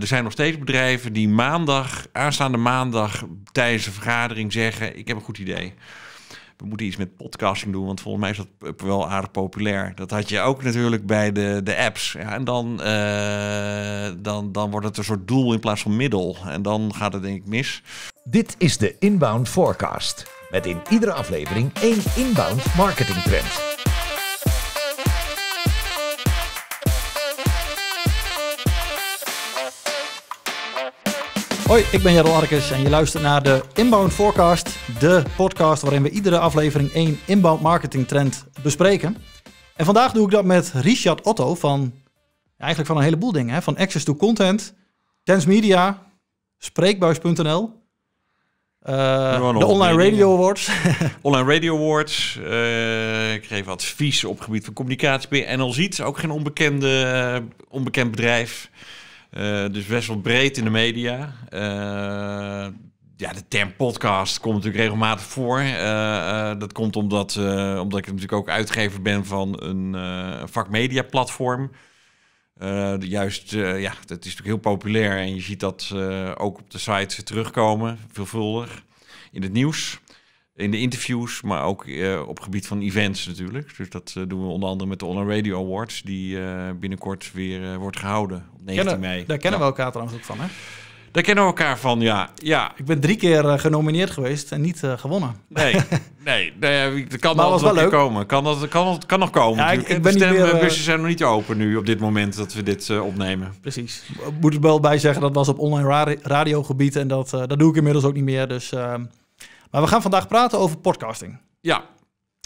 Er zijn nog steeds bedrijven die maandag, aanstaande maandag, tijdens een vergadering zeggen: Ik heb een goed idee. We moeten iets met podcasting doen, want volgens mij is dat wel aardig populair. Dat had je ook natuurlijk bij de, de apps. Ja, en dan, eh, dan, dan wordt het een soort doel in plaats van middel. En dan gaat het denk ik mis. Dit is de Inbound Forecast. Met in iedere aflevering één inbound marketing trend. Hoi, ik ben Jeroen Arkes en je luistert naar de Inbound Forecast, de podcast waarin we iedere aflevering één inbound marketing trend bespreken. En vandaag doe ik dat met Richard Otto van eigenlijk van een heleboel dingen, hè? van Access to Content, Tens Media, Spreekbuis.nl. Eh, de Online Radio Awards. online Radio Awards. Uh, ik geef advies op het gebied van communicatie. NL Ziet, ook geen onbekende, eh, onbekend bedrijf. Eh, dus best wel breed in de media. Eh, ja, de term podcast komt natuurlijk regelmatig voor. Eh, dat komt omdat, omdat ik natuurlijk ook uitgever ben van een vakmedia platform. Uh, juist, ja, dat is natuurlijk heel populair en je ziet dat ook op de site terugkomen, veelvuldig in het nieuws in de interviews, maar ook eh, op gebied van events natuurlijk. Dus dat eh, doen we onder andere met de Online Radio Awards, die eh, binnenkort weer wordt gehouden op 19 mei. Daar kennen we elkaar trouwens ook van, hè? Daar kennen we elkaar van, ja. ja. Ik ben drie keer genomineerd geweest en niet gewonnen. Nee, nee, nee dat kan altijd wel komen. Kan, dat, kan, kan nog komen. Ja, ik, ik ben de stembussen zijn nog niet open nu op dit moment dat we dit opnemen. Precies. Moet ik wel bij zeggen, dat was op online radiogebied en dat, dat doe ik inmiddels ook niet meer. Dus ehm, maar we gaan vandaag praten over podcasting. Ja.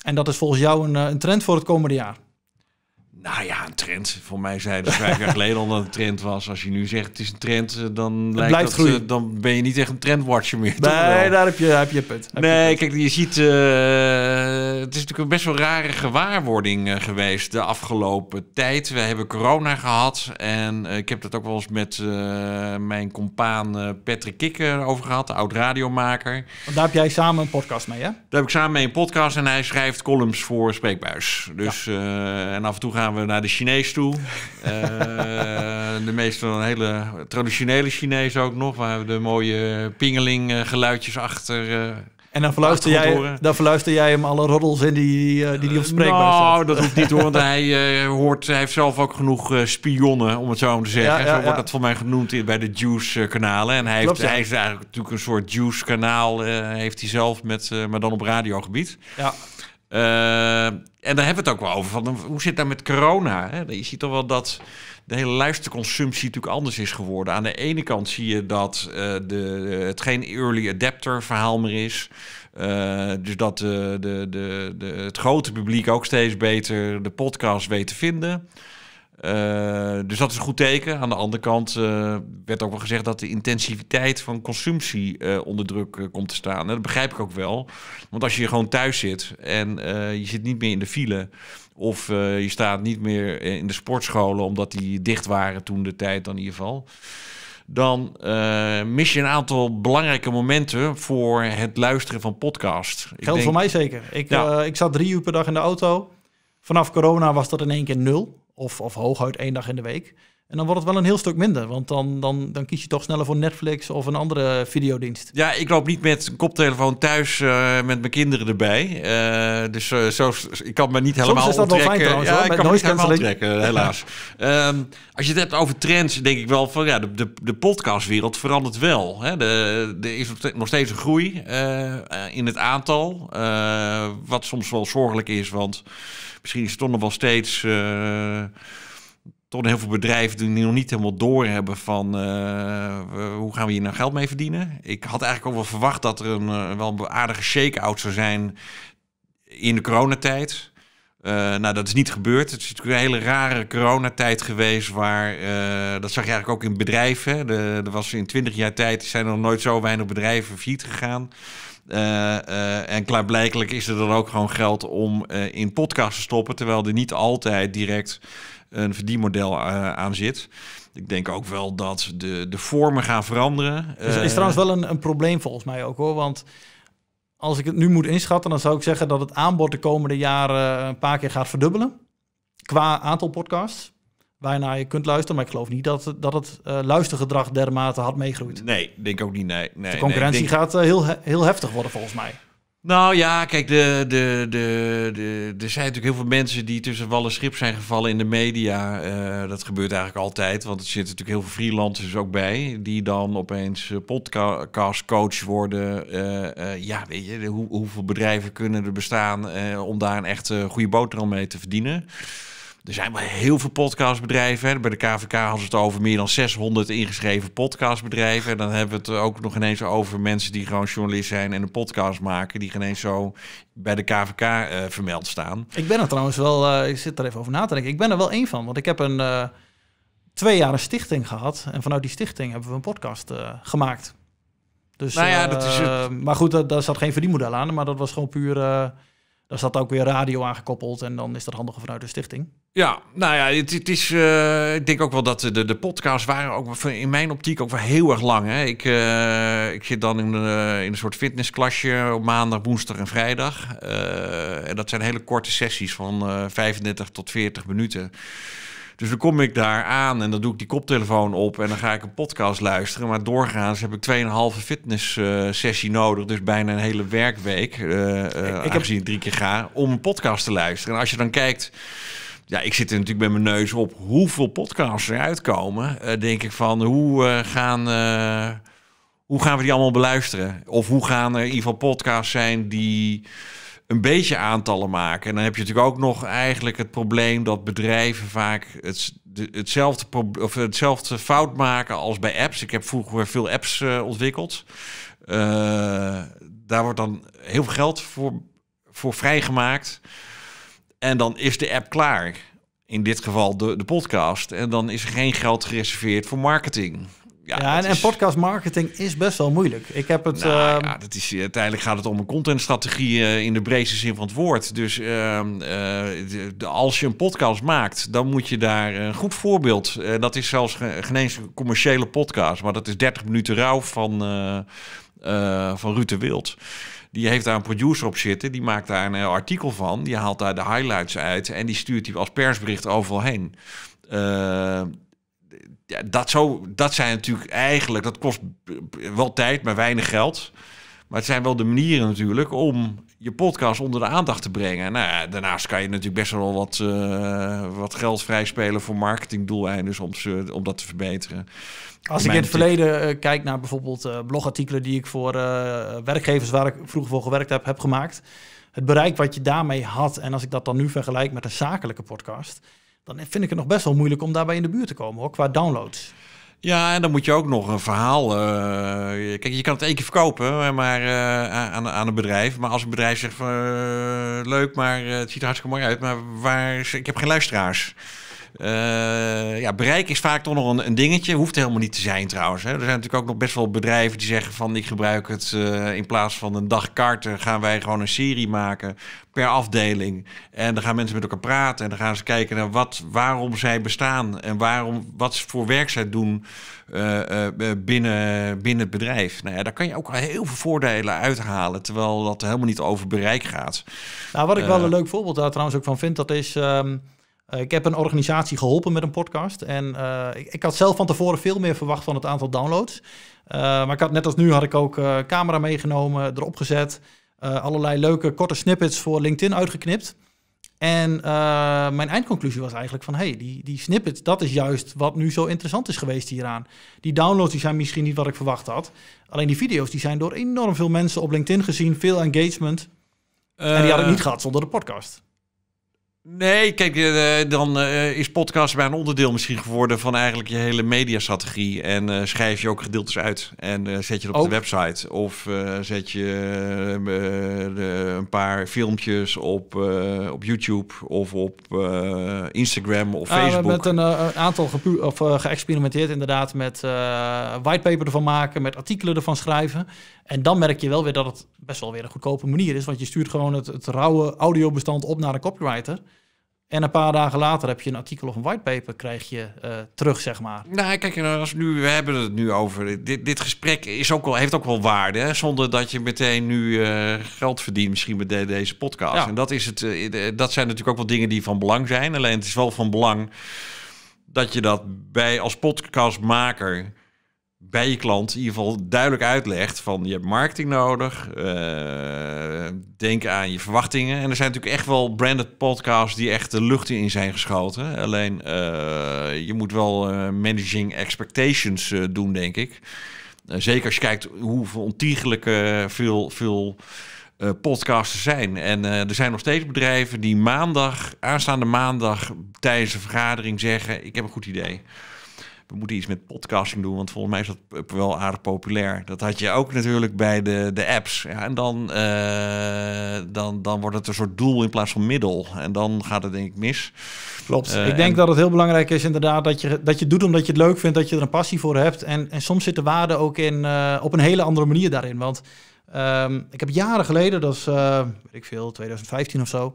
En dat is volgens jou een, eh, een trend voor het komende jaar. Nou ja, een trend. Voor mij zeiden ze vijf jaar geleden al dat een trend was. Als je nu zegt het is een trend, eh, dan, het lijkt dat, eh, dan ben je niet echt een trendwatcher meer. Nee, daar heb je, heb je punt. nee, kijk, je ziet... Eh, het is natuurlijk een best wel rare gewaarwording geweest de afgelopen tijd. We hebben corona gehad. En ik heb dat ook wel eens met mijn compaan Patrick Kikker over gehad. De oud-radiomaker. Daar heb jij samen een podcast mee, hè? Daar heb ik samen mee een podcast. En hij schrijft columns voor Spreekbuis. Dus, en af en toe gaan we naar de Chinees toe. Eh, de meeste een hele traditionele Chinees ook nog. Waar we de mooie pingeling eh, geluidjes achter... Eh, en dan verluister, jij, dan verluister jij hem alle roddels in die die, die op spreekbaar nou, dat is niet hoor, want hij, hoort, hij heeft zelf ook genoeg spionnen, om het zo maar te zeggen. Ja, ja, zo wordt dat voor mij genoemd bij de Juice-kanalen. En hij, heeft, hij is eigenlijk natuurlijk een soort Juice-kanaal, heeft hij zelf, met, maar dan op radiogebied. Ja. Eh, en daar hebben we het ook wel over. Van, hoe zit dat nou met corona? Hè? Je ziet toch wel dat de hele luisterconsumptie natuurlijk anders is geworden. Aan de ene kant zie je dat eh, de, het geen early adapter verhaal meer is. Eh, dus dat de, de, het grote publiek ook steeds beter de podcast weet te vinden. Eh, dus dat is een goed teken. Aan de andere kant eh, werd ook wel gezegd dat de intensiviteit van consumptie eh, onder druk komt te staan. En dat begrijp ik ook wel. Want als je gewoon thuis zit en je zit niet meer in de file. Of je staat niet meer in de sportscholen, omdat die dicht waren toen de tijd dan in ieder geval. Dan mis je een aantal belangrijke momenten voor het luisteren van podcast. Geldt denk... voor mij zeker. Ik, ik zat drie uur per dag in de auto. Vanaf corona was dat in één keer nul. Of, of hooguit één dag in de week. En dan wordt het wel een heel stuk minder. Want dan, dan, dan kies je toch sneller voor Netflix of een andere videodienst. Ja, ik loop niet met een koptelefoon thuis eh, met mijn kinderen erbij. Eh, dus eh, zo, ik kan me niet helemaal Soms is dat Wel fijn, trouwens, ja, hoor, ik kan me niet helemaal helaas. Ehm, als je het hebt over trends, denk ik wel van ja, de, de, de podcastwereld verandert wel. Hè? De, er is nog steeds een groei in het aantal. wat soms wel zorgelijk is, want Misschien stonden er wel steeds. Uh, heel veel bedrijven die nog niet helemaal door hebben van eh, hoe gaan we hier nou geld mee verdienen. Ik had eigenlijk ook wel verwacht dat er een, eh, wel aardige shake-out zou zijn in de coronatijd. Uh, nou, dat is niet gebeurd. Het is natuurlijk een hele rare coronatijd geweest. Waar, dat zag je eigenlijk ook in bedrijven. Er was in twintig jaar tijd zijn er nog nooit zo weinig bedrijven failliet gegaan. Eh, eh, en klaarblijkelijk is er dan ook gewoon geld om eh, in podcasts te stoppen, terwijl er niet altijd direct een verdienmodel aan zit. Ik denk ook wel dat de, de vormen gaan veranderen. Dus is, trouwens wel een, een probleem volgens mij ook hoor. Want als ik het nu moet inschatten, dan zou ik zeggen dat het aanbod de komende jaren een paar keer gaat verdubbelen. Qua aantal podcasts. Bijna je kunt luisteren. Maar ik geloof niet dat, dat het eh, luistergedrag dermate had meegroeit. Nee, denk ook niet. Nee, nee, de concurrentie gaat eh, heel, heel heftig worden volgens mij. Nou ja, kijk, de, de, de, de, er zijn natuurlijk heel veel mensen die tussen wal schip zijn gevallen in de media. Eh, dat gebeurt eigenlijk altijd, want er zitten natuurlijk heel veel freelancers ook bij. Die dan opeens podcast coach worden. ja, weet je, hoe, hoeveel bedrijven kunnen er bestaan om daar een echt goede boterham mee te verdienen? Er zijn wel heel veel podcastbedrijven. Bij de KVK hadden ze het over meer dan 600 ingeschreven podcastbedrijven. En dan hebben we het ook nog ineens over mensen die gewoon journalist zijn en een podcast maken. Die ineens zo bij de KVK eh, vermeld staan. Ik ben er trouwens wel, eh, ik zit er even over na te denken. Ik ben er wel één van, want ik heb een uh, twee jaar een stichting gehad. En vanuit die stichting hebben we een podcast gemaakt. Dus, nou ja, dat is het. Maar goed, daar, zat geen verdienmodel aan, maar dat was gewoon puur daar staat ook weer radio aangekoppeld en dan is dat handiger vanuit de stichting. Ja, nou ja, het, het is. Eh, ik denk ook wel dat de, de podcasts waren ook in mijn optiek ook wel heel erg lang. Hè. Ik, eh, ik zit dan in, uh, in een soort fitnessklasje op maandag, woensdag en vrijdag. en dat zijn hele korte sessies van 35 tot 40 minuten. Dus dan kom ik daar aan en dan doe ik die koptelefoon op en dan ga ik een podcast luisteren. Maar doorgaans heb ik 2,5 fitness eh, sessie nodig. Dus bijna een hele werkweek. Uh, ik heb zien drie keer ga om een podcast te luisteren. En als je dan kijkt. Ja, ik zit er natuurlijk met mijn neus op hoeveel podcasts er uitkomen. denk ik van hoe gaan hoe gaan we die allemaal beluisteren? Of hoe gaan er in ieder geval podcasts zijn die een beetje aantallen maken. En dan heb je natuurlijk ook nog eigenlijk het probleem dat bedrijven vaak het, hetzelfde, of hetzelfde fout maken als bij apps. Ik heb vroeger veel apps eh, ontwikkeld. Eh, daar wordt dan heel veel geld voor, voor vrijgemaakt. En dan is de app klaar. In dit geval de, de podcast. En dan is er geen geld gereserveerd voor marketing ja, en, podcast marketing is best wel moeilijk. Ik heb het. Nou ehm, ja, dat is, eh, uiteindelijk gaat het om een contentstrategie eh, in de breedste zin van het woord. Dus ehm, eh, als je een podcast maakt, dan moet je daar een goed voorbeeld. dat is zelfs geen een commerciële podcast, maar dat is 30 minuten rauw van, van Ruud Wild. Die heeft daar een producer op zitten, die maakt daar een artikel van, die haalt daar de highlights uit en die stuurt die als persbericht overal heen ja, dat, zo, dat zijn natuurlijk eigenlijk, dat kost wel tijd, maar weinig geld. Maar het zijn wel de manieren natuurlijk om je podcast onder de aandacht te brengen. Nou daarnaast kan je natuurlijk best wel wat, eh, wat geld vrijspelen voor marketingdoeleinden, om, ze, om dat te verbeteren. Als ik in het verleden eh, kijk naar bijvoorbeeld eh, blogartikelen die ik voor werkgevers waar ik vroeger voor gewerkt heb, heb gemaakt. Het bereik wat je daarmee had, en als ik dat dan nu vergelijk met een zakelijke podcast, dan vind ik het nog best wel moeilijk om daarbij in de buurt te komen hoor, qua downloads. Ja, en dan moet je ook nog een verhaal. Eh, kijk, je kan het één keer verkopen maar, eh, aan, aan een bedrijf. Maar als een bedrijf zegt: van, eh, leuk, maar het ziet er hartstikke mooi uit. Maar waar, ik heb geen luisteraars. Eh, ja, bereik is vaak toch nog een, een, dingetje. Hoeft helemaal niet te zijn trouwens. Hè. Er zijn natuurlijk ook nog best wel bedrijven die zeggen van... ik gebruik het eh, in plaats van een dag karten, gaan wij gewoon een serie maken per afdeling. En dan gaan mensen met elkaar praten. En dan gaan ze kijken naar wat, waarom zij bestaan. En waarom, wat ze voor werk zij doen eh, binnen, binnen het bedrijf. Nou ja, daar kan je ook heel veel voordelen uithalen. Terwijl dat helemaal niet over bereik gaat. Nou, wat ik wel een leuk voorbeeld daar trouwens ook van vind. Dat is ehm, eh, ik heb een organisatie geholpen met een podcast. En eh, ik, had zelf van tevoren veel meer verwacht van het aantal downloads. Eh, maar ik had net als nu had ik ook camera meegenomen, erop gezet. allerlei leuke korte snippets voor LinkedIn uitgeknipt. En mijn eindconclusie was eigenlijk van... hé, hey, die, die snippets, dat is juist wat nu zo interessant is geweest hieraan. Die downloads die zijn misschien niet wat ik verwacht had. Alleen die video's die zijn door enorm veel mensen op LinkedIn gezien. Veel engagement. en die had ik niet gehad zonder de podcast. Nee, kijk, eh, dan eh, is podcast bij een onderdeel misschien geworden van eigenlijk je hele mediastrategie. En eh, schrijf je ook gedeeltes uit. En zet je het op de oh. website. Of zet je een paar filmpjes op, op YouTube of op Instagram of ah, Facebook. met een, aantal of, geëxperimenteerd inderdaad met whitepaper ervan maken, met artikelen ervan schrijven. En dan merk je wel weer dat het best wel weer een goedkope manier is. Want je stuurt gewoon het, rauwe audiobestand op naar een copywriter. En een paar dagen later heb je een artikel of een whitepaper krijg je eh, terug, zeg maar. Nou, kijk, nou, als nu, we hebben het nu over. Dit, dit gesprek is ook wel, heeft ook wel waarde. Hè? Zonder dat je meteen nu eh, geld verdient, misschien met deze podcast. Ja. En dat, is het, eh, dat zijn natuurlijk ook wel dingen die van belang zijn. Alleen het is wel van belang dat je dat bij als podcastmaker bij je klant in ieder geval duidelijk uitlegt van je hebt marketing nodig. Eh, denk aan je verwachtingen. En er zijn natuurlijk echt wel branded podcasts die echt de lucht in zijn geschoten. Alleen eh, je moet wel eh, managing expectations doen, denk ik. zeker als je kijkt hoeveel ontiegelijk veel, veel podcasts zijn. En er zijn nog steeds bedrijven die maandag, aanstaande maandag tijdens een vergadering zeggen ik heb een goed idee we moeten iets met podcasting doen, want volgens mij is dat wel aardig populair. Dat had je ook natuurlijk bij de, de apps. Ja, en dan, eh, dan, dan wordt het een soort doel in plaats van middel. En dan gaat het denk ik mis. Klopt. Eh, ik denk dat het heel belangrijk is inderdaad dat je, dat je doet omdat je het leuk vindt, dat je er een passie voor hebt. En, en soms zit de waarde ook in, eh, op een hele andere manier daarin. Want ehm, ik heb jaren geleden, dat is weet ik veel, 2015 of zo,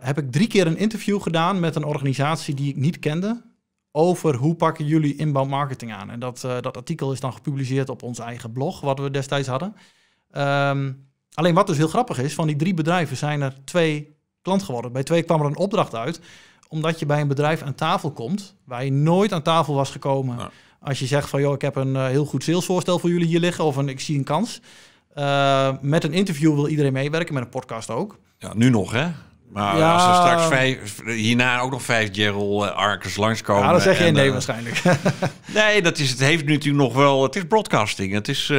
heb ik drie keer een interview gedaan met een organisatie die ik niet kende over hoe pakken jullie inbound marketing aan. En dat, eh, dat artikel is dan gepubliceerd op ons eigen blog, wat we destijds hadden. Ehm, alleen wat dus heel grappig is, van die drie bedrijven zijn er twee klant geworden. Bij twee kwam er een opdracht uit, omdat je bij een bedrijf aan tafel komt waar je nooit aan tafel was gekomen. Als je zegt van joh, ik heb een eh, heel goed salesvoorstel voor jullie hier liggen of een ik zie een kans. Eh, met een interview wil iedereen meewerken, met een podcast ook. Ja, nu nog hè? Maar ja. als er straks hierna ook nog vijf Gerald eh, Arkers langskomen. Ja, dat zeg je nee eh, waarschijnlijk. nee, dat is, het heeft nu natuurlijk nog wel... Het is broadcasting. Het, is, eh,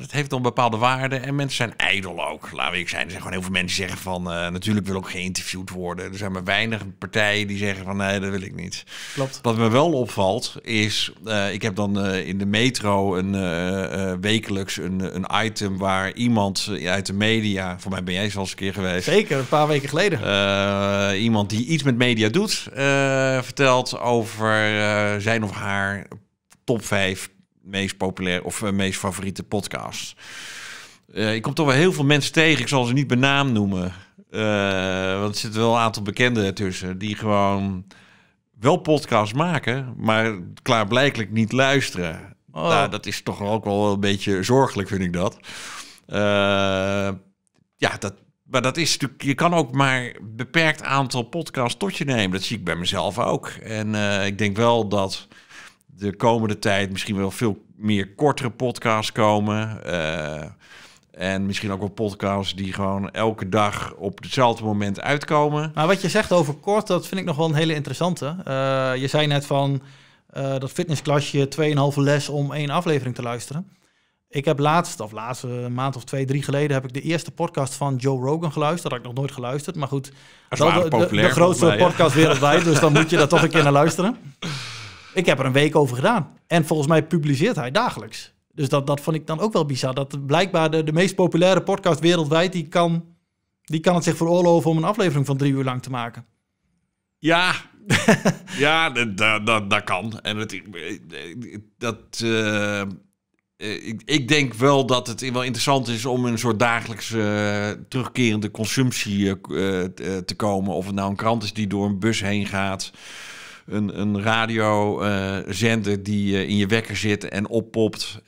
het heeft dan bepaalde waarden. En mensen zijn ijdel ook. Laat ik zijn. Er zijn gewoon heel veel mensen die zeggen van... natuurlijk wil ook geïnterviewd worden. Er zijn maar weinig partijen die zeggen van... Nee, dat wil ik niet. Klopt. Wat me wel opvalt is... ik heb dan in de metro een, wekelijks een, een item waar iemand uit de media... Voor mij ben jij zelfs een keer geweest een paar weken geleden. Eh, iemand die iets met media doet, eh, vertelt over eh, zijn of haar top 5 meest populair of meest favoriete podcasts. ik kom toch wel heel veel mensen tegen, ik zal ze niet naam noemen. want er zitten wel een aantal bekenden ertussen die gewoon wel podcasts maken, maar klaarblijkelijk niet luisteren. Oh. Nou, dat is toch ook wel een beetje zorgelijk, vind ik dat. ja, dat, maar dat is natuurlijk, je kan ook maar een beperkt aantal podcasts tot je nemen. Dat zie ik bij mezelf ook. En eh, ik denk wel dat de komende tijd misschien wel veel meer kortere podcasts komen. Eh, en misschien ook wel podcasts die gewoon elke dag op hetzelfde moment uitkomen. Maar wat je zegt over kort, dat vind ik nog wel een hele interessante. Eh, je zei net van dat fitnessklasje 2,5 les om één aflevering te luisteren. Ik heb laatst, of laatst een maand of twee, drie geleden, heb ik de eerste podcast van Joe Rogan geluisterd. Dat had ik nog nooit geluisterd, maar goed. Dat de, de, de, grootste podcast wereldwijd, dus dan moet je daar toch een keer naar luisteren. Ik heb er een week over gedaan. En volgens mij publiceert hij dagelijks. Dus dat, dat vond ik dan ook wel bizar. Dat blijkbaar de, meest populaire podcast wereldwijd, die kan, die kan het zich veroorloven om een aflevering van drie uur lang te maken. Ja, ja dat, dat, dat, kan. En het, dat... Eh, eh, ik, ik, denk wel dat het wel interessant is om een soort dagelijkse eh, terugkerende consumptie eh, te komen. Of het nou een krant is die door een bus heen gaat. Een, een radiozender die in je wekker zit en oppopt.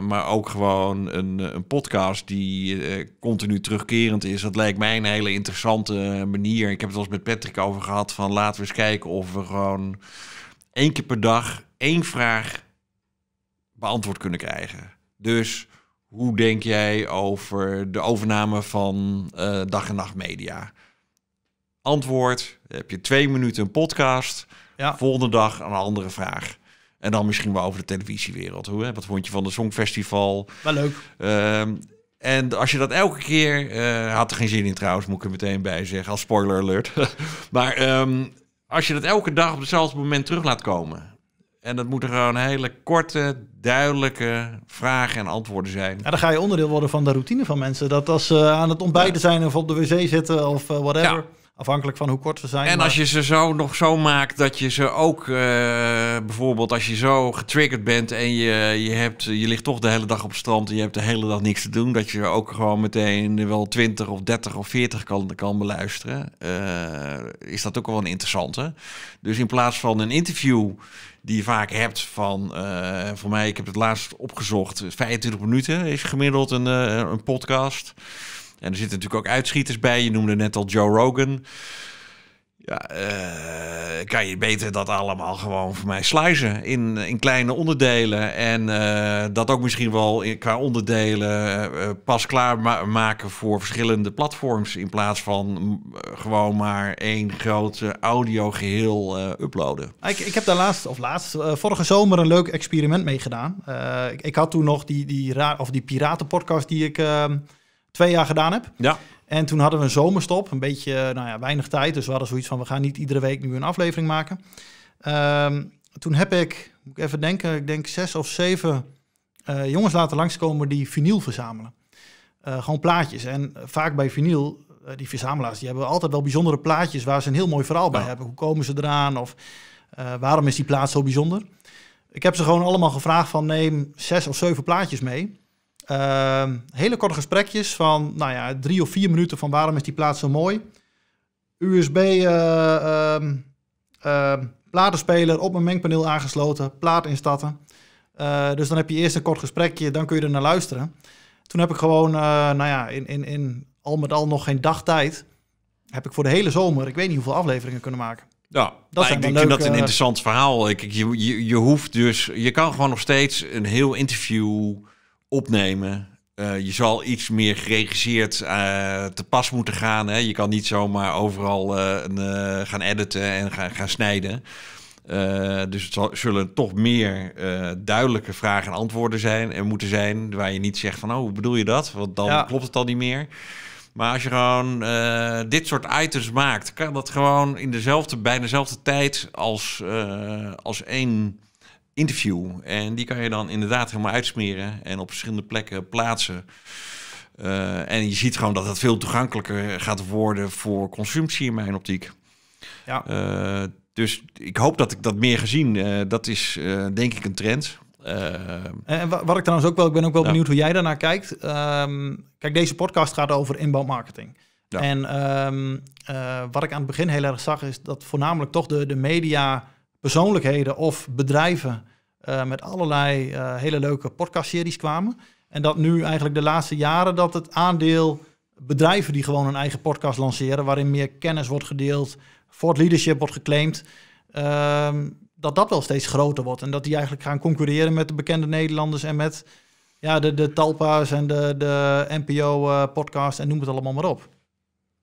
maar ook gewoon een, een podcast die continu terugkerend is. Dat lijkt mij een hele interessante manier. Ik heb het al eens met Patrick over gehad van laten we eens kijken of we gewoon één keer per dag één vraag beantwoord kunnen krijgen. Dus hoe denk jij over de overname van eh, dag en nacht media? Antwoord, heb je twee minuten een podcast. Volgende dag een andere vraag. En dan misschien wel over de televisiewereld. Hoe, hè? Wat vond je van de Songfestival? Wel leuk. Ehm, en als je dat elke keer... Eh, had er geen zin in trouwens, moet ik er meteen bij zeggen. Als spoiler alert. maar ehm, als je dat elke dag op hetzelfde moment terug laat komen... en dat moet er gewoon hele korte, duidelijke vragen en antwoorden zijn. ja, dan ga je onderdeel worden van de routine van mensen. Dat als ze aan het ontbijten zijn of op de wc zitten of eh, whatever. Afhankelijk van hoe kort ze zijn. En als je ze zo nog zo maakt dat je ze ook eh, bijvoorbeeld als je zo getriggerd bent en je, je, hebt, je ligt toch de hele dag op het strand en je hebt de hele dag niks te doen, dat je ook gewoon meteen wel 20 of 30 of 40 kan, kan beluisteren, eh, is dat ook wel een interessante. Dus in plaats van een interview die je vaak hebt van, eh, voor mij, ik heb het laatst opgezocht, 25 minuten is gemiddeld een, een podcast. En er zitten natuurlijk ook uitschieters bij. Je noemde net al Joe Rogan. Ja, eh, kan je beter dat allemaal gewoon voor mij slijzen in, in kleine onderdelen. En eh, dat ook misschien wel in, qua onderdelen eh, pas klaar maken voor verschillende platforms. In plaats van mm, gewoon maar één groot audiogeheel uploaden. Ik, ik heb daar laatst, of laatst, vorige zomer een leuk experiment mee gedaan. Ik, ik, had toen nog die, die, raar, of die piratenpodcast die ik ehm, twee jaar gedaan heb. Ja. En toen hadden we een zomerstop, een beetje eh, nou ja, weinig tijd. Dus we hadden zoiets van, we gaan niet iedere week nu een aflevering maken. Ehm, toen heb ik, moet ik even denken, ik denk zes of zeven eh, jongens laten langskomen die vinyl verzamelen. Uh, gewoon plaatjes. En vaak bij vinyl, die verzamelaars, die hebben altijd wel bijzondere plaatjes waar ze een heel mooi verhaal bij hebben. Hoe komen ze eraan? Of waarom is die plaat zo bijzonder? Ik heb ze gewoon allemaal gevraagd van neem zes of zeven plaatjes mee. Ehm, hele korte gesprekjes van nou ja, drie of vier minuten van waarom is die plaat zo mooi. USB uh, eh, ehm, ehm, platenspeler op mijn mengpaneel aangesloten, plaat instatten. Eh, dus dan heb je eerst een kort gesprekje, dan kun je er naar luisteren. Toen heb ik gewoon, eh, nou ja, in, in, in al met al nog geen dag tijd, heb ik voor de hele zomer, ik weet niet hoeveel afleveringen kunnen maken. Ja, dat ik, denk dat een interessant verhaal. Ik, je, je hoeft dus, je kan gewoon nog steeds een heel interview opnemen. Eh, je zal iets meer geregisseerd eh, te pas moeten gaan. Hè? Je kan niet zomaar overal eh, een, gaan editen en gaan, gaan snijden. dus het zullen toch meer duidelijke vragen en antwoorden zijn en moeten zijn. Waar je niet zegt van, oh, hoe bedoel je dat? Want dan klopt het al niet meer. Maar als je gewoon dit soort items maakt, kan dat gewoon in dezelfde, bijna dezelfde tijd als, als één interview. En die kan je dan inderdaad helemaal uitsmeren en op verschillende plekken plaatsen. Eh, en je ziet gewoon dat het veel toegankelijker gaat worden voor consumptie in mijn optiek. Ja. Eh, dus ik hoop dat ik dat meer gezien. Uh, eh, dat is denk ik een trend. en wat ik trouwens ook wel, ik ben ook wel benieuwd hoe jij daarnaar kijkt. Ehm, kijk, deze podcast gaat over inbound marketing. Ja. En ehm, wat ik aan het begin heel erg zag, is dat voornamelijk toch de, de media persoonlijkheden of bedrijven eh, met allerlei eh, hele leuke podcastseries kwamen. En dat nu eigenlijk de laatste jaren dat het aandeel bedrijven die gewoon een eigen podcast lanceren, waarin meer kennis wordt gedeeld, voor het leadership wordt geclaimd, ehm, dat dat wel steeds groter wordt. En dat die eigenlijk gaan concurreren met de bekende Nederlanders en met ja, de, de Talpa's en de, de NPO-podcast eh, en noem het allemaal maar op.